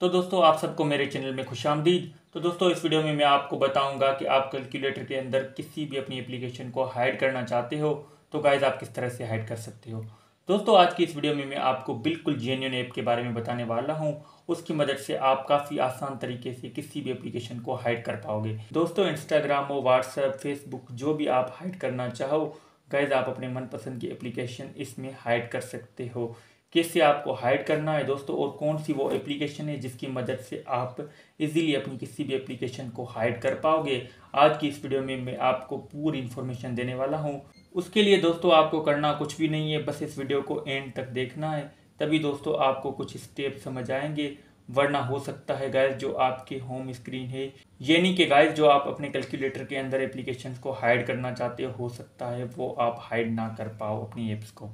तो दोस्तों आप सबको मेरे चैनल में खुश आमदीद तो दोस्तों इस वीडियो में मैं आपको बताऊंगा कि आप कैलकुलेटर के अंदर किसी भी अपनी एप्लीकेशन को हाइड करना चाहते हो तो गाइज आप किस तरह से हाइड कर सकते हो दोस्तों आज की इस वीडियो में मैं आपको बिल्कुल जेन्यून ऐप के बारे में बताने वाला हूँ उसकी मदद से आप काफ़ी आसान तरीके से किसी भी एप्लीकेशन को हाइड कर पाओगे दोस्तों इंस्टाग्राम हो व्हाट्सएप फेसबुक जो भी आप हाइड करना चाहो गैज़ आप अपने मनपसंद की एप्लीकेशन इसमें हाइड कर सकते हो किससे आपको हाइड करना है दोस्तों और कौन सी वो एप्लीकेशन है जिसकी मदद से आप इजीली अपनी किसी भी एप्लीकेशन को हाइड कर पाओगे आज की इस वीडियो में मैं आपको पूरी इन्फॉर्मेशन देने वाला हूँ उसके लिए दोस्तों आपको करना कुछ भी नहीं है बस इस वीडियो को एंड तक देखना है तभी दोस्तों आपको कुछ स्टेप समझ आएंगे वरना हो सकता है गाइस जो आपके होम स्क्रीन है यानी कि गाइस जो आप अपने कैलकुलेटर के अंदर एप्लीकेशंस को हाइड करना चाहते हो सकता है वो आप हाइड ना कर पाओ अपनी एप्स को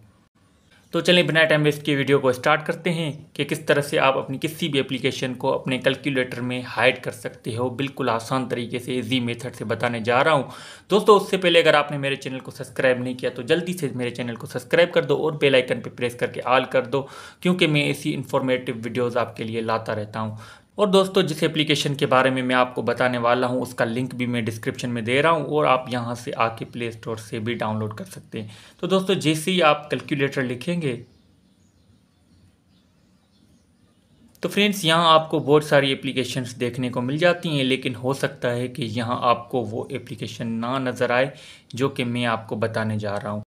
तो चलिए बिना टाइम वेस्ट के वीडियो को स्टार्ट करते हैं कि किस तरह से आप अपनी किसी भी एप्लीकेशन को अपने कैलकुलेटर में हाइड कर सकते हो बिल्कुल आसान तरीके से इजी मेथड से बताने जा रहा हूँ दोस्तों उससे पहले अगर आपने मेरे चैनल को सब्सक्राइब नहीं किया तो जल्दी से मेरे चैनल को सब्सक्राइब कर दो और बेलाइकन पर प्रेस करके आल कर दो क्योंकि मैं ऐसी इन्फॉर्मेटिव वीडियोज़ आपके लिए लाता रहता हूँ और दोस्तों जिस एप्लीकेशन के बारे में मैं आपको बताने वाला हूँ उसका लिंक भी मैं डिस्क्रिप्शन में दे रहा हूँ और आप यहाँ से आके प्ले स्टोर से भी डाउनलोड कर सकते हैं तो दोस्तों जैसे ही आप कैलकुलेटर लिखेंगे तो फ्रेंड्स यहाँ आपको बहुत सारी एप्लीकेशंस देखने को मिल जाती हैं लेकिन हो सकता है कि यहाँ आपको वो एप्लीकेशन ना नज़र आए जो कि मैं आपको बताने जा रहा हूँ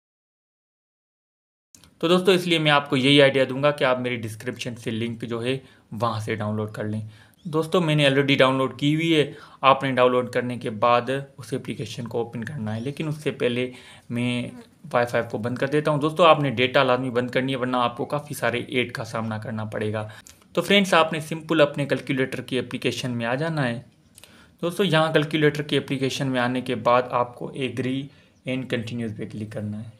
तो दोस्तों इसलिए मैं आपको यही आइडिया दूंगा कि आप मेरी डिस्क्रिप्शन से लिंक जो है वहाँ से डाउनलोड कर लें दोस्तों मैंने ऑलरेडी डाउनलोड की हुई है आपने डाउनलोड करने के बाद उस एप्लीकेशन को ओपन करना है लेकिन उससे पहले मैं वाईफाई को बंद कर देता हूँ दोस्तों आपने डेटा लाजमी बंद करनी है वरना आपको काफ़ी सारे एड का सामना करना पड़ेगा तो फ्रेंड्स आपने सिंपल अपने कैलकुलेटर की एप्लीकेशन में आ जाना है दोस्तों यहाँ कैलकुलेटर की एप्लीकेशन में आने के बाद आपको एग्री एंड कंटिन्यूस पे क्लिक करना है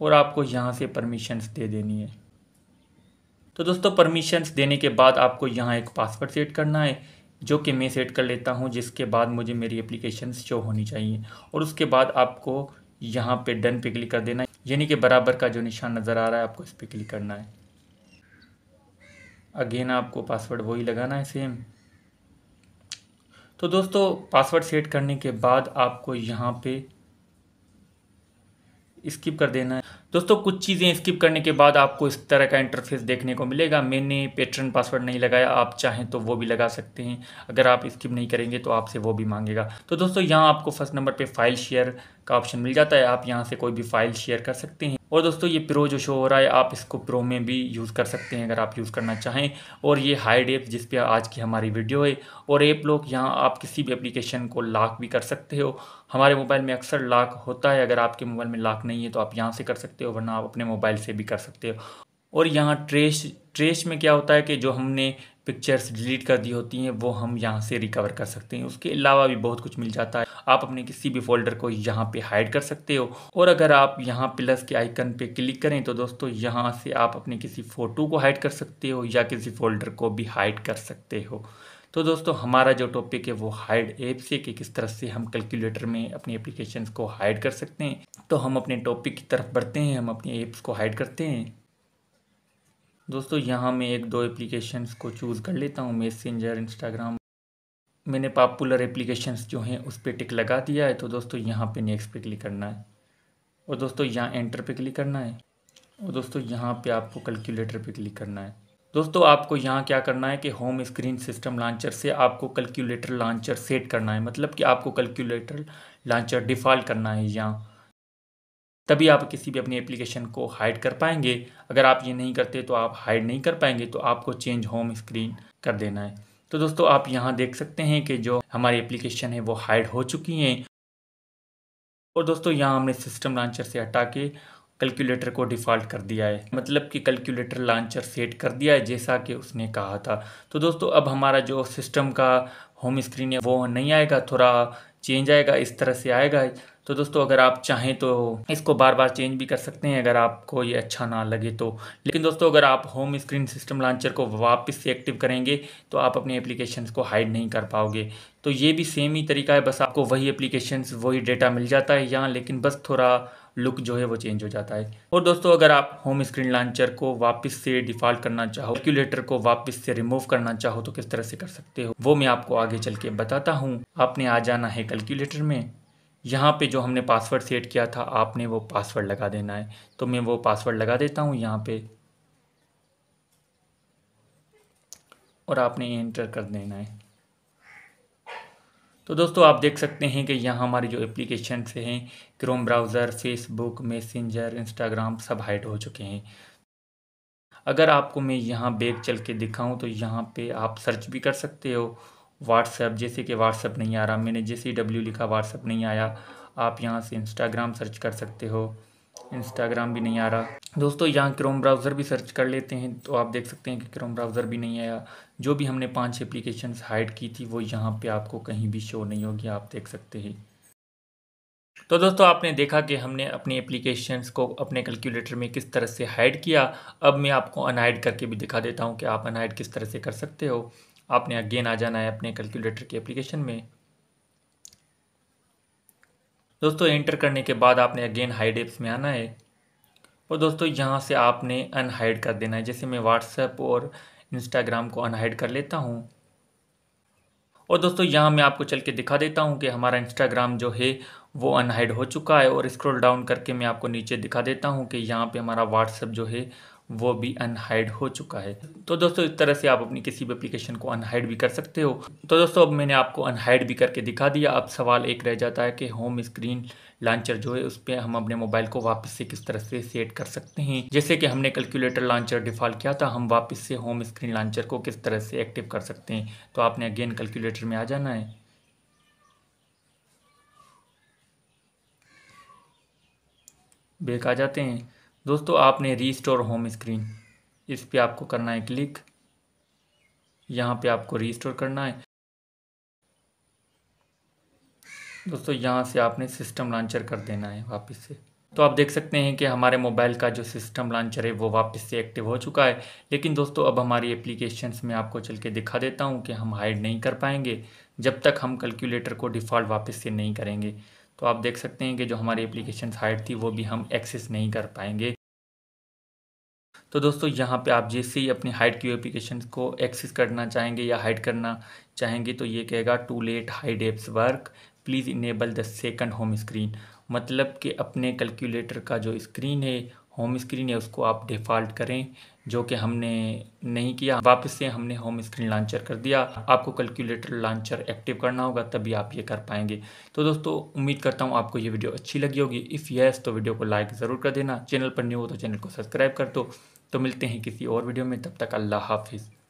और आपको यहाँ से परमिशंस दे देनी है तो दोस्तों परमिशंस देने के बाद आपको यहाँ एक पासवर्ड सेट करना है जो कि मैं सेट कर लेता हूँ जिसके बाद मुझे मेरी एप्लीकेशन शो होनी चाहिए और उसके बाद आपको यहाँ पे डन पे क्लिक कर देना है यानी कि बराबर का जो निशान नज़र आ रहा है आपको इस पर क्लिक करना है अगेन आपको पासवर्ड वही लगाना है सेम तो दोस्तों पासवर्ड सेट करने के बाद आपको यहाँ पे स्किप कर देना है दोस्तों कुछ चीज़ें स्किप करने के बाद आपको इस तरह का इंटरफेस देखने को मिलेगा मैंने पेट्रन पासवर्ड नहीं लगाया आप चाहें तो वो भी लगा सकते हैं अगर आप स्किप नहीं करेंगे तो आपसे वो भी मांगेगा तो दोस्तों यहाँ आपको फर्स्ट नंबर पे फाइल शेयर का ऑप्शन मिल जाता है आप यहाँ से कोई भी फाइल शेयर कर सकते हैं और दोस्तों ये प्रो जो शो हो रहा है आप इसको प्रो में भी यूज़ कर सकते हैं अगर आप यूज़ करना चाहें और ये हाइड ऐप जिस पर आज की हमारी वीडियो है और ऐप लोग यहाँ आप किसी भी एप्लीकेशन को लॉक भी कर सकते हो हमारे मोबाइल में अक्सर लॉक होता है अगर आपके मोबाइल में लॉक नहीं है तो आप यहाँ से कर सकते सकते हो वरना आप अपने मोबाइल से भी कर सकते हो और यहाँ ट्रेस ट्रेस में क्या होता है कि जो हमने पिक्चर्स डिलीट कर दी होती हैं वो हम यहाँ से रिकवर कर सकते हैं उसके अलावा भी बहुत कुछ मिल जाता है आप अपने किसी भी फोल्डर को यहाँ पे हाइड कर सकते हो और अगर आप यहाँ प्लस के आइकन पे क्लिक करें तो दोस्तों यहाँ से आप अपने किसी फ़ोटो को हाइड कर सकते हो या किसी फोल्डर को भी हाइड कर सकते हो तो दोस्तों हमारा जो टॉपिक है वो हाइड एप्स है कि किस तरह से हम कैलकुलेटर में अपनी एप्लीकेशन को हाइड कर सकते हैं तो हम अपने टॉपिक की तरफ बढ़ते हैं हम अपने ऐप्स को हाइड करते हैं दोस्तों यहाँ मैं एक दो एप्लीकेशंस को चूज़ कर लेता हूँ मैसेंजर इंस्टाग्राम मैंने पॉपुलर एप्लीकेशंस जो हैं उस पर टिक लगा दिया है तो दोस्तों यहाँ पे नेक्स्ट पे क्लिक करना है और दोस्तों यहाँ एंटर पे क्लिक करना है और दोस्तों यहाँ पे आपको कैलकुलेटर पे क्लिक करना है दोस्तों आपको यहाँ क्या करना है कि होम स्क्रीन सिस्टम लॉन्चर से आपको कैलकुलेटर लॉन्चर सेट करना है मतलब कि आपको कैलकुलेटर लॉन्चर डिफ़ॉल्ट करना है यहाँ तभी आप किसी भी अपनी एप्लीकेशन को हाइड कर पाएंगे अगर आप ये नहीं करते तो आप हाइड नहीं कर पाएंगे तो आपको चेंज होम स्क्रीन कर देना है तो दोस्तों आप यहाँ देख सकते हैं कि जो हमारी एप्लीकेशन है वो हाइड हो चुकी हैं और दोस्तों यहाँ हमने सिस्टम लॉन्चर से हटा के कैलकुलेटर को डिफ़ॉल्ट कर दिया है मतलब कि कैलकुलेटर लॉन्चर सेट कर दिया है जैसा कि उसने कहा था तो दोस्तों अब हमारा जो सिस्टम का होम स्क्रीन है वो नहीं आएगा थोड़ा चेंज आएगा इस तरह से आएगा तो दोस्तों अगर आप चाहें तो इसको बार बार चेंज भी कर सकते हैं अगर आपको ये अच्छा ना लगे तो लेकिन दोस्तों अगर आप होम स्क्रीन सिस्टम लॉन्चर को वापस से एक्टिव करेंगे तो आप अपने एप्लीकेशंस को हाइड नहीं कर पाओगे तो ये भी सेम ही तरीका है बस आपको वही एप्लीकेशंस वही डेटा मिल जाता है यहाँ लेकिन बस थोड़ा लुक जो है वो चेंज हो जाता है और दोस्तों अगर आप होम स्क्रीन लॉन्चर को वापस से डिफ़ॉल्ट करना चाहो कैलकुलेटर को वापस से रिमूव करना चाहो तो किस तरह से कर सकते हो वो मैं आपको आगे चल के बताता हूँ आपने आ जाना है कैलकुलेटर में यहाँ पे जो हमने पासवर्ड सेट किया था आपने वो पासवर्ड लगा देना है तो मैं वो पासवर्ड लगा देता हूँ यहाँ पे और आपने एंटर कर देना है तो दोस्तों आप देख सकते हैं कि यहाँ हमारे जो एप्लीकेशन से हैं Chrome browser Facebook Messenger Instagram सब हाइड हो चुके हैं अगर आपको मैं यहाँ बैग चल के दिखाऊँ तो यहाँ पे आप सर्च भी कर सकते हो व्हाट्सएप जैसे कि व्हाट्सएप नहीं आ रहा मैंने जैसे ही डब्ल्यू लिखा व्हाट्सएप नहीं आया आप यहाँ से इंस्टाग्राम सर्च कर सकते हो इंस्टाग्राम भी नहीं आ रहा दोस्तों यहाँ क्रोम ब्राउज़र भी सर्च कर लेते हैं तो आप देख सकते हैं कि क्रोम ब्राउज़र भी नहीं आया जो भी हमने पांच एप्लीकेशंस हाइड की थी वो यहाँ पे आपको कहीं भी शो नहीं होगी आप देख सकते हैं तो दोस्तों आपने देखा कि हमने अपने एप्लीकेशंस को अपने कैलकुलेटर में किस तरह से हाइड किया अब मैं आपको अनहाइड करके भी दिखा देता हूँ कि आप अनहाइड किस तरह से कर सकते हो आपने अगेन आ जाना है अपने कैलकुलेटर के एप्लीकेशन में दोस्तों एंटर करने के बाद आपने अगेन हाइड एप्स में आना है और दोस्तों यहाँ से आपने अनहाइड कर देना है जैसे मैं व्हाट्सएप और इंस्टाग्राम को अनहाइड कर लेता हूँ और दोस्तों यहाँ मैं आपको चल के दिखा देता हूँ कि हमारा इंस्टाग्राम जो है वो अनहाइड हो चुका है और स्क्रॉल डाउन करके मैं आपको नीचे दिखा देता हूँ कि यहाँ पे हमारा व्हाट्सअप जो है वो भी अनहाइड हो चुका है तो दोस्तों इस तरह से आप अपनी किसी भी एप्लीकेशन को अनहाइड भी कर सकते हो तो दोस्तों अब मैंने आपको अनहाइड भी करके दिखा दिया अब सवाल एक रह जाता है कि होम स्क्रीन लॉन्चर जो है उस पर हम अपने मोबाइल को वापस से किस तरह से सेट कर सकते हैं जैसे कि हमने कैलकुलेटर लॉन्चर डिफॉल्ट किया था हम वापस से होम स्क्रीन लॉन्चर को किस तरह से एक्टिव कर सकते हैं तो आपने अगेन कैलकुलेटर में आ जाना है बेक आ जाते हैं दोस्तों आपने रीस्टोर होम स्क्रीन इस पे आपको करना है क्लिक यहाँ पे आपको रीस्टोर करना है दोस्तों यहाँ से आपने सिस्टम लॉन्चर कर देना है वापस से तो आप देख सकते हैं कि हमारे मोबाइल का जो सिस्टम लॉन्चर है वो वापस से एक्टिव हो चुका है लेकिन दोस्तों अब हमारी एप्लीकेशंस में आपको चल के दिखा देता हूँ कि हम हाइड नहीं कर पाएंगे जब तक हम कैलकुलेटर को डिफ़ॉल्ट वापस से नहीं करेंगे तो आप देख सकते हैं कि जो हमारी एप्लीकेशन हाइट थी वो भी हम एक्सेस नहीं कर पाएंगे तो दोस्तों यहाँ पे आप जैसे ही अपनी हाइट की एप्लीकेशन को एक्सेस करना चाहेंगे या हाइड करना चाहेंगे तो ये कहेगा to let hide apps work please enable the second home screen मतलब कि अपने कैलकुलेटर का जो स्क्रीन है होम स्क्रीन है उसको आप डिफ़ॉल्ट करें जो कि हमने नहीं किया वापस से हमने होम स्क्रीन लॉन्चर कर दिया आपको कैलकुलेटर लॉन्चर एक्टिव करना होगा तभी आप ये कर पाएंगे तो दोस्तों उम्मीद करता हूँ आपको ये वीडियो अच्छी लगी होगी इफ़ येस तो वीडियो को लाइक ज़रूर कर देना चैनल पर न्यू हो तो चैनल को सब्सक्राइब कर दो तो मिलते हैं किसी और वीडियो में तब तक अल्लाह हाफिज़